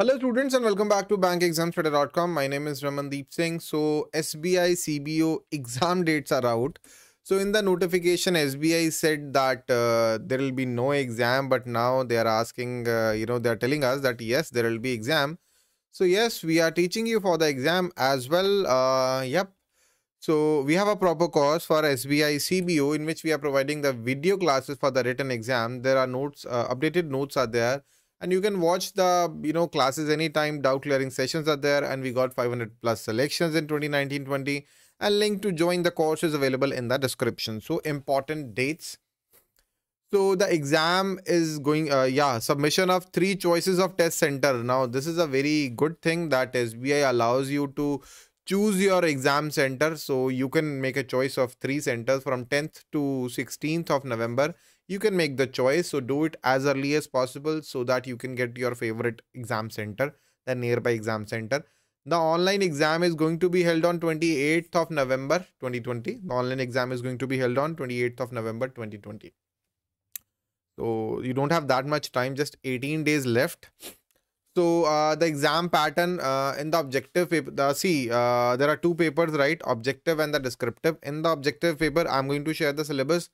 Hello students and welcome back to bankexamstudy.com. My name is Ramandeep Singh. So SBI CBO exam dates are out. So in the notification SBI said that uh, there will be no exam but now they are asking uh, you know they are telling us that yes there will be exam. So yes we are teaching you for the exam as well. Uh, yep. So we have a proper course for SBI CBO in which we are providing the video classes for the written exam. There are notes uh, updated notes are there and you can watch the you know classes anytime doubt clearing sessions are there and we got 500 plus selections in 2019-20 and link to join the course is available in the description so important dates so the exam is going uh, yeah submission of three choices of test center now this is a very good thing that sbi allows you to choose your exam center so you can make a choice of three centers from 10th to 16th of november you can make the choice. So do it as early as possible so that you can get your favorite exam center, the nearby exam center. The online exam is going to be held on 28th of November 2020. The online exam is going to be held on 28th of November 2020. So you don't have that much time, just 18 days left. So uh, the exam pattern uh, in the objective paper, the, see, uh, there are two papers, right? Objective and the descriptive. In the objective paper, I'm going to share the syllabus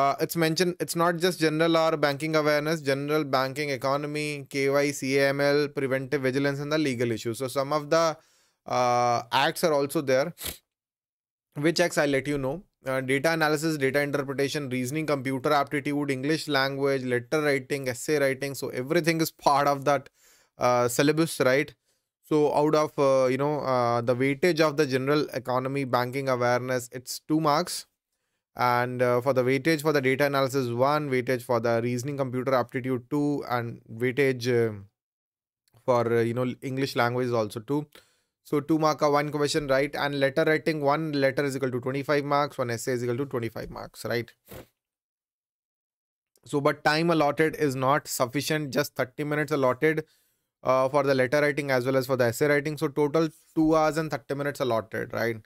uh, it's mentioned it's not just general or banking awareness general banking economy KYC, AML, preventive vigilance and the legal issues so some of the uh, acts are also there which acts i'll let you know uh, data analysis data interpretation reasoning computer aptitude english language letter writing essay writing so everything is part of that uh, syllabus right so out of uh, you know uh, the weightage of the general economy banking awareness it's two marks and uh, for the weightage for the data analysis 1 weightage for the reasoning computer aptitude 2 and weightage uh, for uh, you know english language also 2 so 2 mark one question right and letter writing one letter is equal to 25 marks one essay is equal to 25 marks right so but time allotted is not sufficient just 30 minutes allotted uh, for the letter writing as well as for the essay writing so total 2 hours and 30 minutes allotted right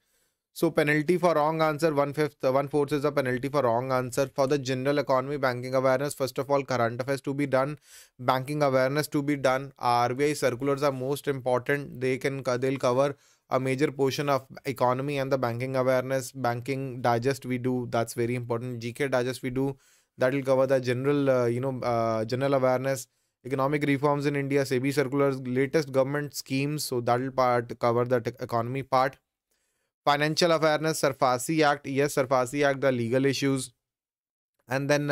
so penalty for wrong answer, one fifth, one fourth is a penalty for wrong answer. For the general economy, banking awareness, first of all, current affairs to be done, banking awareness to be done. RBI circulars are most important. They can they'll cover a major portion of economy and the banking awareness. Banking digest we do that's very important. GK digest we do that will cover the general uh, you know uh, general awareness economic reforms in india sebi circulars latest government schemes so that will part cover the economy part financial awareness SARFAESI act ये SARFAESI act the legal issues and then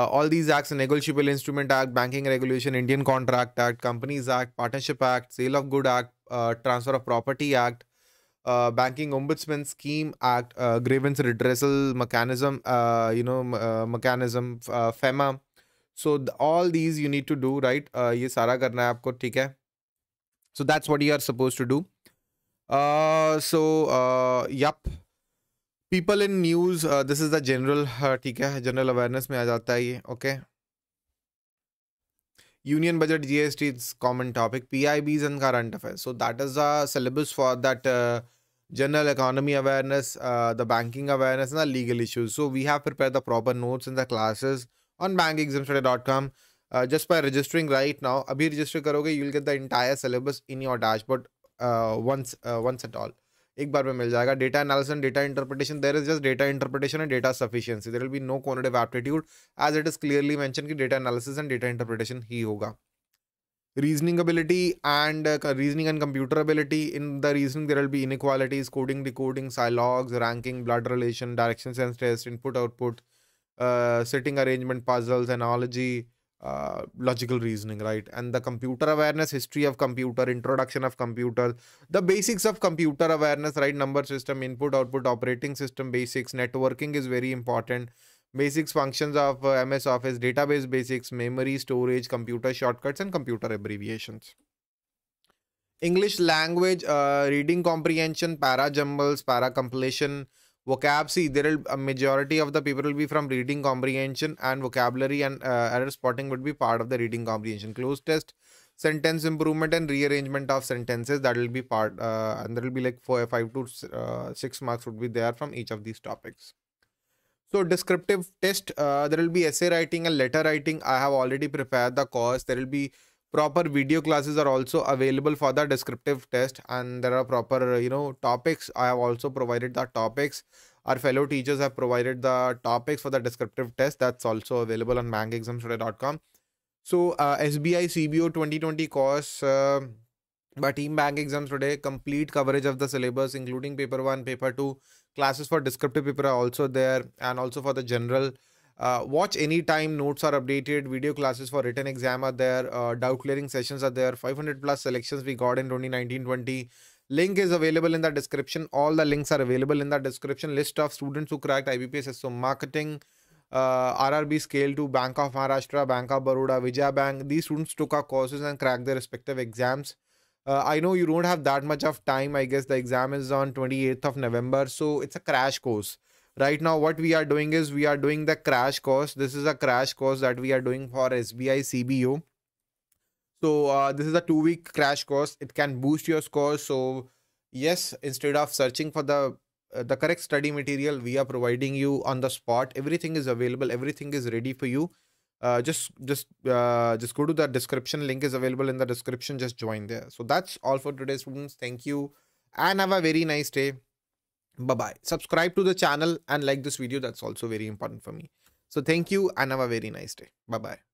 all these act negotiable instrument act banking regulation Indian contract act companies act partnership act sale of good act transfer of property act banking ombudsman scheme act grievance redressal mechanism you know mechanism FEMA so all these you need to do right ये सारा करना है आपको ठीक है so that's what you are suppose to do Uh, so, uh, yup. People in news, uh, this is the general, ठीक है general awareness में आ जाता है ये okay union budget G S T is common topic P I Bs and current affair so that is the syllabus for that general economy awareness, uh, the banking awareness, and the legal issues. So we have prepared the proper notes in the classes on bankexamstudy.com. Uh, just by registering right now, abhi register karoge, you'll get the entire syllabus in your dashboard once once at all एक बार में मिल जाएगा data analysis data interpretation there is just data interpretation and data sufficiency there will be no quantitative aptitude as it is clearly mentioned की data analysis and data interpretation ही होगा reasoning ability and reasoning and computer ability in the reasoning there will be equalities coding decoding syllogisms ranking blood relation direction and test input output sitting arrangement puzzles analogy Uh, logical reasoning, right? And the computer awareness, history of computer, introduction of computer, the basics of computer awareness, right? Number system, input, output, operating system basics, networking is very important. Basics functions of uh, MS Office, database basics, memory, storage, computer shortcuts, and computer abbreviations. English language, uh, reading comprehension, para jumbles, para completion, vocab see there will a majority of the people will be from reading comprehension and vocabulary and uh, error spotting would be part of the reading comprehension close test sentence improvement and rearrangement of sentences that will be part uh, and there will be like four five to uh, six marks would be there from each of these topics so descriptive test uh, there will be essay writing and letter writing i have already prepared the course there will be proper video classes are also available for the descriptive test and there are proper you know topics i have also provided the topics our fellow teachers have provided the topics for the descriptive test that's also available on bankexamstoday.com. so uh, sbi cbo 2020 course uh, by team bank exams today complete coverage of the syllabus including paper 1 paper 2 classes for descriptive paper are also there and also for the general uh, watch anytime notes are updated video classes for written exam are there uh, doubt clearing sessions are there 500 plus selections we got in 2019 20 link is available in the description all the links are available in the description list of students who cracked ibps so marketing uh, rrb scale to bank of maharashtra bank of baroda vijaya bank these students took our courses and cracked their respective exams uh, i know you don't have that much of time i guess the exam is on 28th of november so it's a crash course right now what we are doing is we are doing the crash course this is a crash course that we are doing for sbi cbu so uh, this is a two week crash course it can boost your score so yes instead of searching for the uh, the correct study material we are providing you on the spot everything is available everything is ready for you uh, just just uh, just go to the description link is available in the description just join there so that's all for today students thank you and have a very nice day Bye bye. Subscribe to the channel and like this video. That's also very important for me. So thank you and have a very nice day. Bye bye.